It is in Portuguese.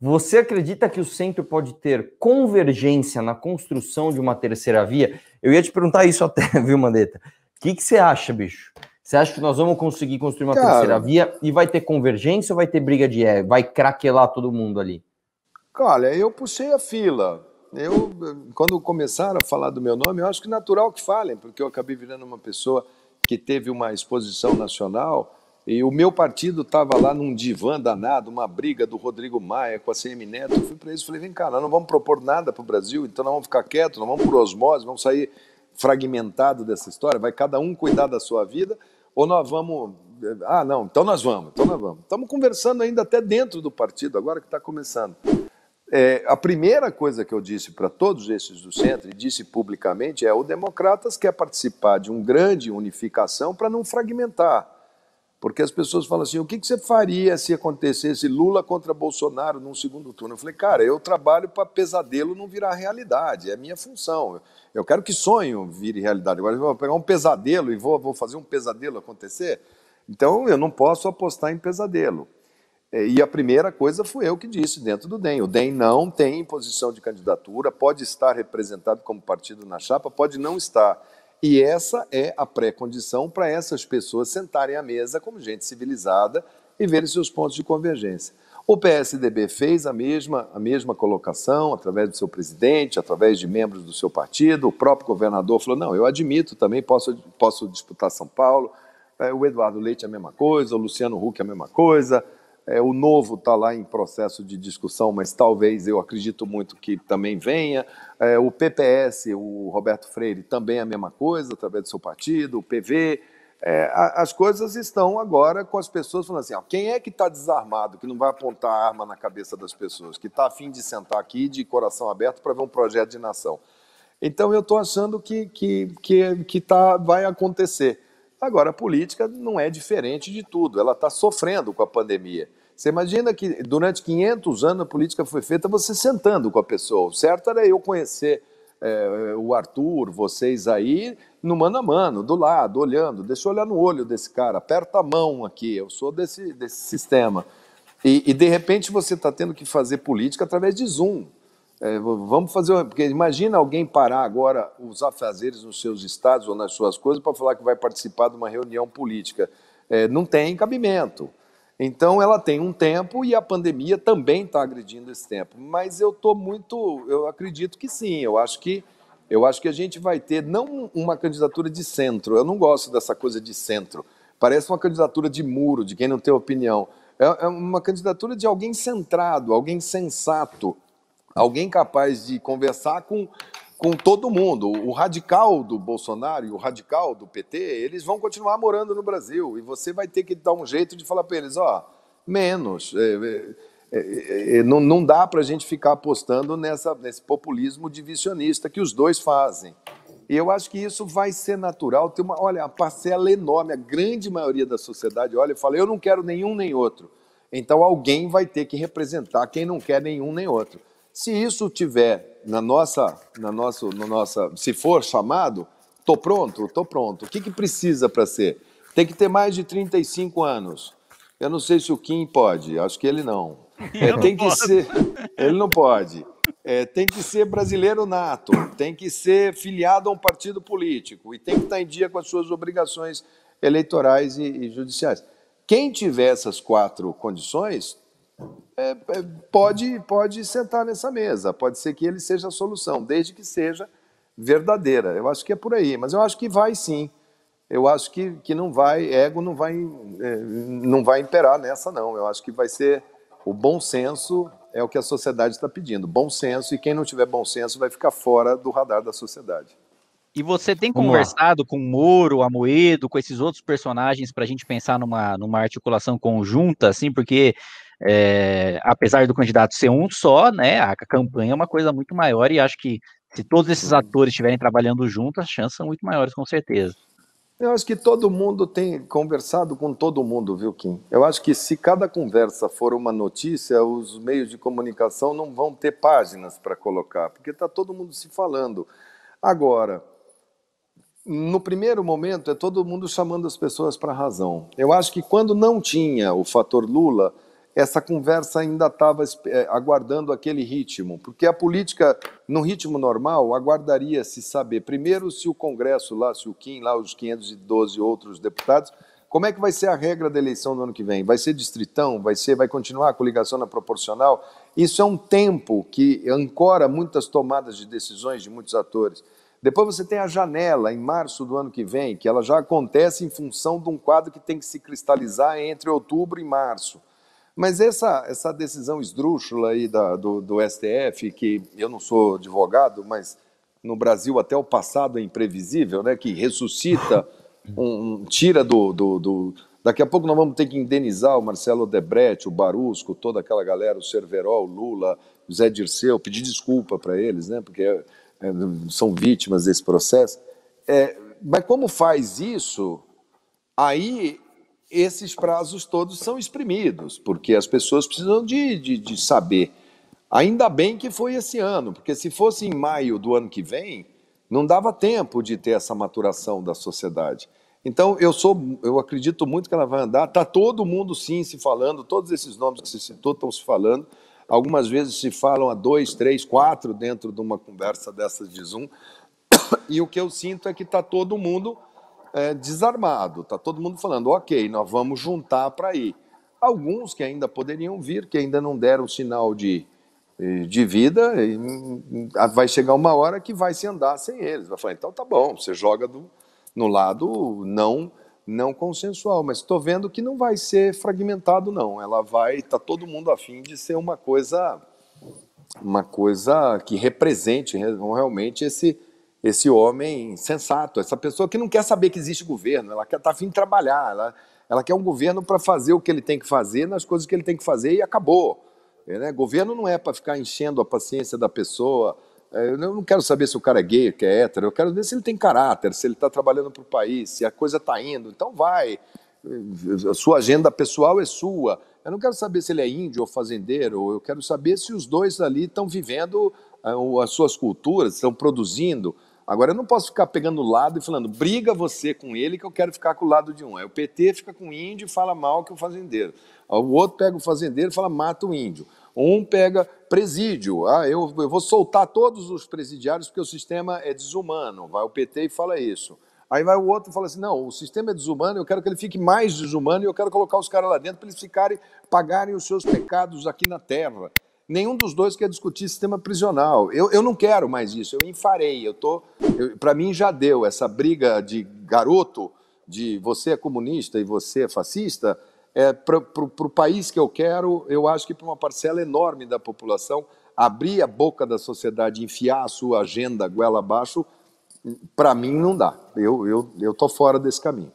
Você acredita que o centro pode ter convergência na construção de uma terceira via? Eu ia te perguntar isso até, viu, Mandetta? O que, que você acha, bicho? Você acha que nós vamos conseguir construir uma Cara, terceira via e vai ter convergência ou vai ter briga de é? Vai craquelar todo mundo ali? Olha, eu puxei a fila. Eu, quando começaram a falar do meu nome, eu acho que é natural que falem, porque eu acabei virando uma pessoa que teve uma exposição nacional e o meu partido estava lá num divã danado, uma briga do Rodrigo Maia com a CM Neto. Eu fui para eles e falei: vem cá, nós não vamos propor nada para o Brasil, então nós vamos ficar quietos, nós vamos por osmose, vamos sair fragmentado dessa história, vai cada um cuidar da sua vida, ou nós vamos. Eh, ah, não, então nós vamos, então nós vamos. Estamos conversando ainda até dentro do partido, agora que está começando. É, a primeira coisa que eu disse para todos esses do centro, e disse publicamente, é: o Democratas quer participar de um grande unificação para não fragmentar porque as pessoas falam assim: o que, você faria se acontecesse Lula contra Bolsonaro num segundo turno? Eu falei, cara, eu trabalho para pesadelo não virar realidade, é a minha função. Eu quero que sonho vire realidade. Agora eu vou pegar um pesadelo e vou, vou fazer um pesadelo acontecer. Então eu não posso apostar em pesadelo. É, e a primeira coisa foi eu que disse dentro do DEM. O DEM não tem posição de candidatura, pode estar representado como partido na chapa, pode não estar. E essa é a pré-condição para essas pessoas sentarem à mesa como gente civilizada e verem seus pontos de convergência. O PSDB fez a mesma, a mesma colocação através do seu presidente, através de membros do seu partido. O próprio governador falou: não, eu admito também, posso, posso disputar São Paulo. É, o Eduardo Leite é a mesma coisa, o Luciano Huck é a mesma coisa, é, o novo está lá em processo de discussão, mas talvez eu acredito muito que também venha. É, o PPS, o Roberto Freire, também é a mesma coisa, através do seu partido, o PV. É, a, as coisas estão agora com as pessoas falando assim: ó, quem é que está desarmado, que não vai apontar a arma na cabeça das pessoas, que está afim de sentar aqui de coração aberto para ver um projeto de nação? Então eu estou achando que, que, que, que tá, vai acontecer. Agora, a política não é diferente de tudo, ela está sofrendo com a pandemia. Você imagina que durante 500 anos a política foi feita você sentando com a pessoa. O certo era eu conhecer é, o Arthur, vocês aí, no mano a mano, do lado, olhando. Deixa eu olhar no olho desse cara, aperta a mão aqui, eu sou desse, desse sistema. E, e de repente você está tendo que fazer política através de Zoom. É, vamos fazer. Porque imagina alguém parar agora os afazeres nos seus estados ou nas suas coisas para falar que vai participar de uma reunião política. É, não tem cabimento. Então ela tem um tempo e a pandemia também está agredindo esse tempo. Mas eu estou muito. Eu acredito que sim. Eu acho que. Eu acho que a gente vai ter não uma candidatura de centro. Eu não gosto dessa coisa de centro. Parece uma candidatura de muro, de quem não tem opinião. É, é uma candidatura de alguém centrado, alguém sensato, alguém capaz de conversar com, com todo mundo. O radical do Bolsonaro e o radical do PT, eles vão continuar morando no Brasil e você vai ter que dar um jeito de falar para eles, ó, oh, menos. É, é, é, é, não, não dá para a gente ficar apostando nessa, nesse populismo divisionista que os dois fazem. E eu acho que isso vai ser natural. Tem uma, olha, a parcela enorme, a grande maioria da sociedade olha e fala: eu não quero nenhum nem outro. Então alguém vai ter que representar quem não quer nenhum nem outro. Se isso tiver na nossa, na nossa, na nossa, se for chamado, tô pronto, tô pronto. O que, que precisa para ser? Tem que ter mais de 35 anos. Eu não sei se o Kim pode, acho que ele não. É, tem que ser, ele não pode. É, tem que ser brasileiro nato, tem que ser filiado a um partido político e tem que estar em dia com as suas obrigações eleitorais e, e judiciais. Quem tiver essas quatro condições é, é, pode, pode sentar nessa mesa, pode ser que ele seja a solução, desde que seja verdadeira. Eu acho que é por aí, mas eu acho que vai sim. Eu acho que, que não vai, ego não vai, é, não vai imperar nessa, não. Eu acho que vai ser o bom senso é o que a sociedade está pedindo. Bom senso, e quem não tiver bom senso vai ficar fora do radar da sociedade. E você tem Vamos conversado lá. com Moro, Amoedo, com esses outros personagens para a gente pensar numa, numa articulação conjunta, assim, porque é, apesar do candidato ser um só, né, a campanha é uma coisa muito maior e acho que se todos esses uhum. atores estiverem trabalhando juntos, as chances são muito maiores, com certeza. Eu acho que todo mundo tem conversado com todo mundo, viu, Kim? Eu acho que se cada conversa for uma notícia, os meios de comunicação não vão ter páginas para colocar, porque está todo mundo se falando. Agora, no primeiro momento, é todo mundo chamando as pessoas para a razão. Eu acho que quando não tinha o fator Lula, essa conversa ainda estava eh, aguardando aquele ritmo, porque a política, no ritmo normal, aguardaria se saber, primeiro, se o Congresso lá, se o Kim lá, os 512 outros deputados, como é que vai ser a regra da eleição do ano que vem? Vai ser distritão? Vai ser? Vai continuar a coligação na proporcional? Isso é um tempo que ancora muitas tomadas de decisões de muitos atores. Depois você tem a janela em março do ano que vem, que ela já acontece em função de um quadro que tem que se cristalizar entre outubro e março. Mas essa, essa decisão esdrúxula aí da, do, do STF, que eu não sou advogado, mas no Brasil até o passado é imprevisível, né? que ressuscita, um, um tira do, do, do, Daqui a pouco nós vamos ter que indenizar o Marcelo Debrete, o Barusco, toda aquela galera, o Cerveró, o Lula, o Zé Dirceu, pedir desculpa para eles, né? porque é, é, são vítimas desse processo. É, mas como faz isso, aí esses prazos todos são exprimidos, porque as pessoas precisam de, de, de saber. Ainda bem que foi esse ano, porque se fosse em maio do ano que vem, não dava tempo de ter essa maturação da sociedade. Então, eu sou, eu acredito muito que ela vai andar. Está todo mundo sim se falando, todos esses nomes que se citou estão se falando. Algumas vezes se falam a dois, três, quatro dentro de uma conversa dessas de Zoom. E o que eu sinto é que está todo mundo é, desarmado. Está todo mundo falando, ok, nós vamos juntar para ir. Alguns que ainda poderiam vir, que ainda não deram sinal de, eh, de vida, hum, hum, vai chegar uma hora que vai se andar sem eles. Vai falar, então tá bom, você joga do, no lado não não consensual, mas estou vendo que não vai ser fragmentado não. Ela vai, tá todo mundo afim de ser uma coisa uma coisa que represente realmente esse esse homem sensato, essa pessoa que não quer saber que existe governo, ela quer estar tá afim de trabalhar, ela, ela quer um governo para fazer o que ele tem que fazer nas coisas que ele tem que fazer e acabou. É, né? Governo não é para ficar enchendo a paciência da pessoa. É, eu não quero saber se o cara é gay, que é hétero, eu quero ver se ele tem caráter, se ele está trabalhando para o país, se a coisa está indo. Então vai. A sua agenda pessoal é sua. Eu não quero saber se ele é índio ou fazendeiro, eu quero saber se os dois ali estão vivendo ah, as suas culturas, estão produzindo. Agora eu não posso ficar pegando o lado e falando, briga você com ele que eu quero ficar com o lado de um. Aí o PT fica com o índio e fala mal que o fazendeiro. O outro pega o fazendeiro e fala mata o índio. Um pega presídio. Ah, eu, eu vou soltar todos os presidiários porque o sistema é desumano. Vai o PT e fala isso. Aí vai o outro e fala assim: não, o sistema é desumano, eu quero que ele fique mais desumano e eu quero colocar os caras lá dentro para eles ficarem, pagarem os seus pecados aqui na terra nenhum dos dois quer discutir sistema prisional. Eu, eu não quero mais isso, eu enfarei. Eu tô, para mim já deu essa briga de garoto, de você é comunista e você é fascista. É, para o país que eu quero, eu acho que para uma parcela enorme da população, abrir a boca da sociedade, enfiar a sua agenda goela abaixo, para mim não dá. Eu estou eu, eu tô fora desse caminho.